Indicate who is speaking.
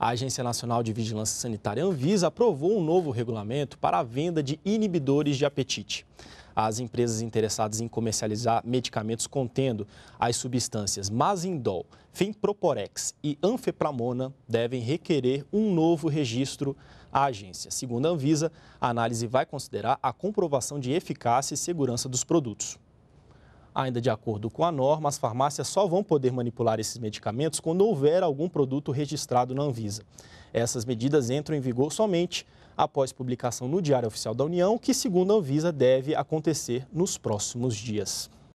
Speaker 1: A Agência Nacional de Vigilância Sanitária Anvisa aprovou um novo regulamento para a venda de inibidores de apetite. As empresas interessadas em comercializar medicamentos contendo as substâncias Mazindol, Fenproporex e Anfepramona devem requerer um novo registro à agência. Segundo a Anvisa, a análise vai considerar a comprovação de eficácia e segurança dos produtos. Ainda de acordo com a norma, as farmácias só vão poder manipular esses medicamentos quando houver algum produto registrado na Anvisa. Essas medidas entram em vigor somente após publicação no Diário Oficial da União, que, segundo a Anvisa, deve acontecer nos próximos dias.